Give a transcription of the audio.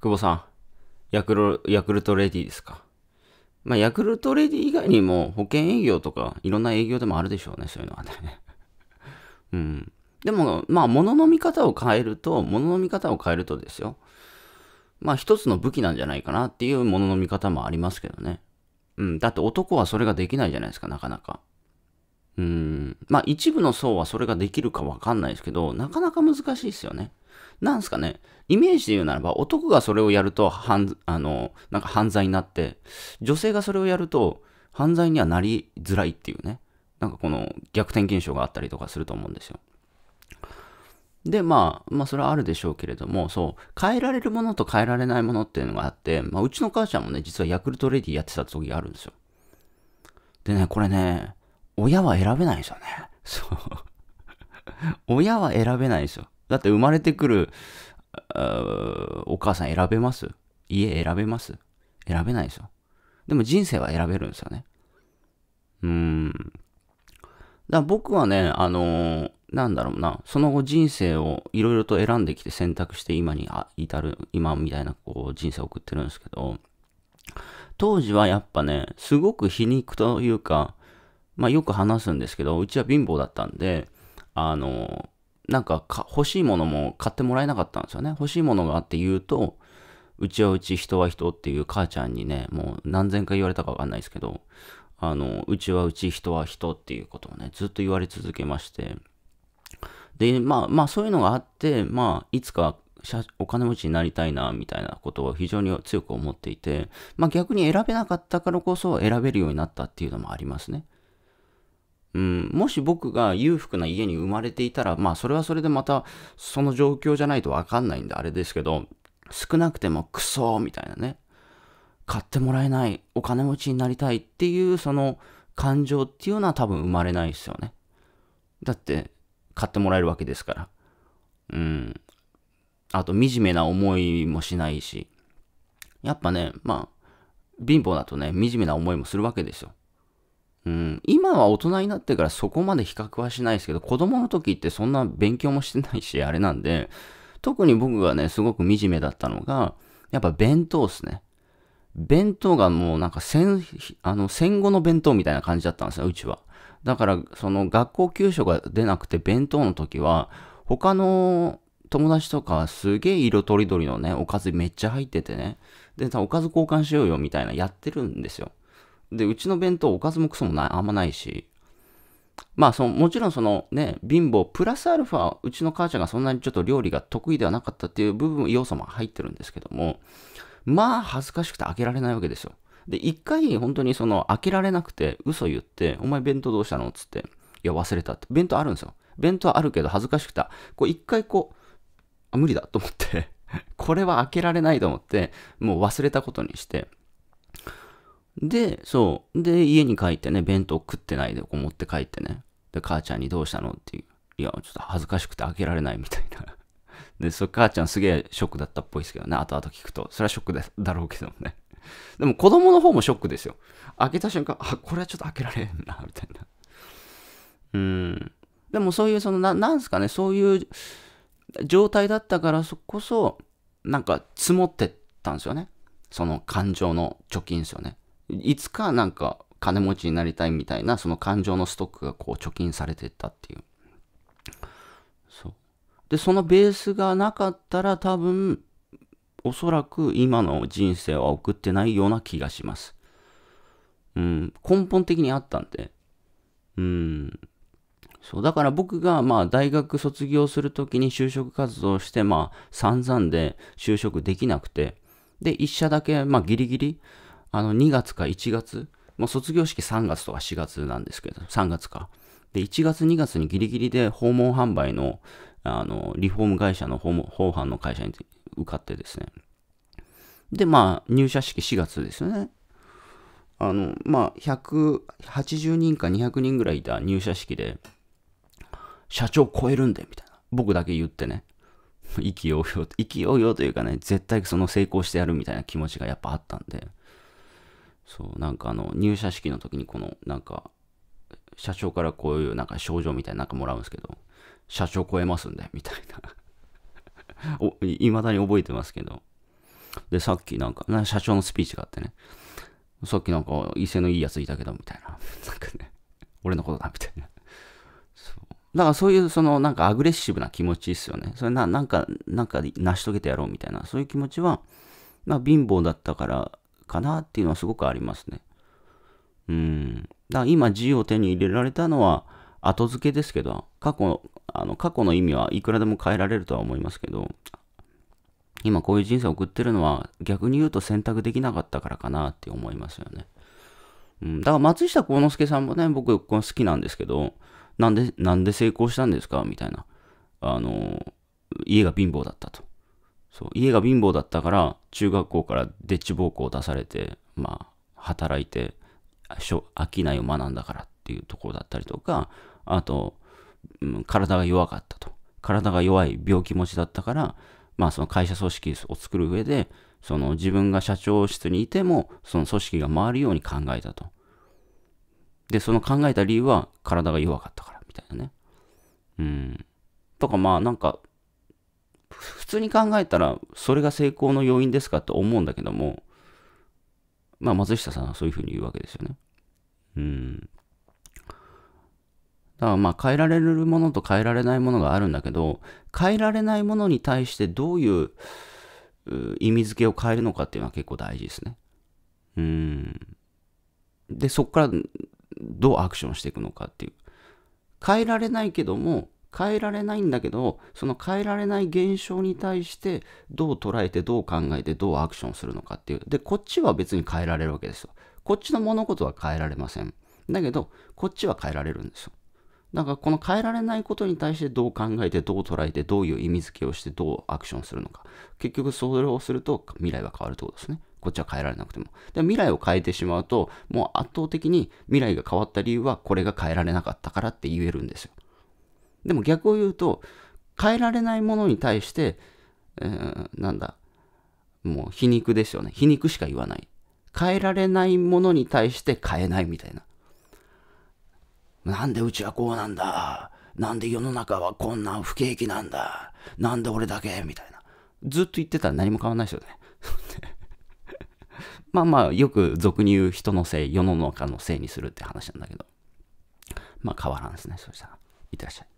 久保さん、ヤクヤクルトレディですか。まあ、ヤクルトレディ以外にも保険営業とかいろんな営業でもあるでしょうね、そういうのはね。うん。でも、まあ、物の見方を変えると、物の見方を変えるとですよ。まあ、一つの武器なんじゃないかなっていう物の見方もありますけどね。うん。だって男はそれができないじゃないですか、なかなか。うん。まあ、一部の層はそれができるかわかんないですけど、なかなか難しいですよね。なんすかね、イメージで言うならば、男がそれをやると、あの、なんか犯罪になって、女性がそれをやると、犯罪にはなりづらいっていうね、なんかこの逆転現象があったりとかすると思うんですよ。で、まあ、まあ、それはあるでしょうけれども、そう、変えられるものと変えられないものっていうのがあって、まあ、うちの母ちゃんもね、実はヤクルトレディやってた時があるんですよ。でね、これね、親は選べないですよね。そう。親は選べないですよ。だって生まれてくる、お母さん選べます家選べます選べないですよ。でも人生は選べるんですよね。うーん。だから僕はね、あのー、なんだろうな、その後人生をいろいろと選んできて選択して今に至る、今みたいなこう人生を送ってるんですけど、当時はやっぱね、すごく皮肉というか、まあよく話すんですけど、うちは貧乏だったんで、あのー、なんか欲しいものも買ってもらえなかったんですよね。欲しいものがあって言うと、うちはうち、人は人っていう母ちゃんにね、もう何千回言われたかわかんないですけど、あの、うちはうち、人は人っていうことをね、ずっと言われ続けまして、で、まあまあそういうのがあって、まあいつかお金持ちになりたいな、みたいなことを非常に強く思っていて、まあ逆に選べなかったからこそ選べるようになったっていうのもありますね。うん、もし僕が裕福な家に生まれていたら、まあそれはそれでまたその状況じゃないとわかんないんであれですけど、少なくてもクソみたいなね、買ってもらえない、お金持ちになりたいっていうその感情っていうのは多分生まれないですよね。だって買ってもらえるわけですから。うん。あと惨めな思いもしないし。やっぱね、まあ、貧乏だとね、惨めな思いもするわけですよ。うん、今は大人になってからそこまで比較はしないですけど、子供の時ってそんな勉強もしてないし、あれなんで、特に僕がね、すごく惨めだったのが、やっぱ弁当っすね。弁当がもうなんか戦、あの戦後の弁当みたいな感じだったんですよ、うちは。だから、その学校給食が出なくて弁当の時は、他の友達とかすげえ色とりどりのね、おかずめっちゃ入っててね。で、おかず交換しようよみたいなやってるんですよ。で、うちの弁当おかずもクソもない、あんまないし、まあその、もちろんそのね、貧乏、プラスアルファ、うちの母ちゃんがそんなにちょっと料理が得意ではなかったっていう部分、要素も入ってるんですけども、まあ恥ずかしくて開けられないわけですよ。で、一回本当にその開けられなくて嘘言って、お前弁当どうしたのつって、いや忘れたって。弁当あるんですよ。弁当あるけど恥ずかしくて、こう一回こう、あ、無理だと思ってこれは開けられないと思って、もう忘れたことにして、で、そう。で、家に帰ってね、弁当食ってないで、こう持って帰ってね。で、母ちゃんにどうしたのっていう。いや、ちょっと恥ずかしくて開けられないみたいな。で、そ母ちゃんすげえショックだったっぽいですけどね、後々聞くと。それはショックだ だろうけどもね。でも子供の方もショックですよ。開けた瞬間、あ、これはちょっと開けられんな、みたいな。うん。でもそういう、そのな、なんすかね、そういう状態だったからそこそ、なんか積もってったんですよね。その感情の貯金ですよね。いつかなんか金持ちになりたいみたいなその感情のストックがこう貯金されてったっていう。そう。で、そのベースがなかったら多分おそらく今の人生は送ってないような気がします。うん、根本的にあったんで。うん。そう、だから僕がまあ大学卒業する時に就職活動してまあ散々で就職できなくて、で、一社だけまあギリギリ、あの2月か1月、もう卒業式3月とか4月なんですけど、3月か。で、1月2月にギリギリで訪問販売の、あの、リフォーム会社の訪問、訪販の会社に受かってですね。で、まあ、入社式4月ですよね。あの、まあ、180人か200人ぐらいいた入社式で、社長超えるんで、みたいな。僕だけ言ってね。意気揚々、意気揚々というかね、絶対その成功してやるみたいな気持ちがやっぱあったんで。そうなんかあの入社式の時にこのなんか社長からこういうなんか症状みたいななんかもらうんですけど社長超えますんでみたいな おいまだに覚えてますけどでさっきなんかな社長のスピーチがあってねさっきなんか威勢のいいやついたけどみたいな なんかね俺のことだみたいなそうだからそういうそのなんかアグレッシブな気持ちですよねそれななんかなんか成し遂げてやろうみたいなそういう気持ちはまあ、貧乏だったからかなっていうのはすごくありますね。うん。だから今由を手に入れられたのは後付けですけど、過去、あの過去の意味はいくらでも変えられるとは思いますけど、今こういう人生を送ってるのは逆に言うと選択できなかったからかなって思いますよね。うん、だから松下幸之助さんもね、僕好きなんですけど、なんで、なんで成功したんですかみたいな。あの、家が貧乏だったと。そう家が貧乏だったから中学校からデッチ奉公を出されてまあ働いて商商いを学んだからっていうところだったりとかあと、うん、体が弱かったと体が弱い病気持ちだったからまあその会社組織を作る上でその自分が社長室にいてもその組織が回るように考えたとでその考えた理由は体が弱かったからみたいなねうんとかまあなんか普通に考えたら、それが成功の要因ですかって思うんだけども、まあ、松下さんはそういうふうに言うわけですよね。うん。だからまあ変えられるものと変えられないものがあるんだけど、変えられないものに対してどういう意味付けを変えるのかっていうのは結構大事ですね。うん。で、そこからどうアクションしていくのかっていう。変えられないけども、変えられないんだけどその変えられない現象に対してどう捉えてどう考えてどうアクションするのかっていうでこっちは別に変えられるわけですよこっちの物事は変えられませんだけどこっちは変えられるんですよだからこの変えられないことに対してどう考えてどう捉えてどういう意味付けをしてどうアクションするのか結局それをすると未来は変わるってことですねこっちは変えられなくてもで未来を変えてしまうともう圧倒的に未来が変わった理由はこれが変えられなかったからって言えるんですよでも逆を言うと、変えられないものに対して、えー、なんだ、もう皮肉ですよね。皮肉しか言わない。変えられないものに対して変えないみたいな。なんでうちはこうなんだ。なんで世の中はこんな不景気なんだ。なんで俺だけみたいな。ずっと言ってたら何も変わんないですよね。まあまあ、よく俗に言う人のせい、世の中のせいにするって話なんだけど。まあ変わらんですね。そしたら。いってらっしゃい。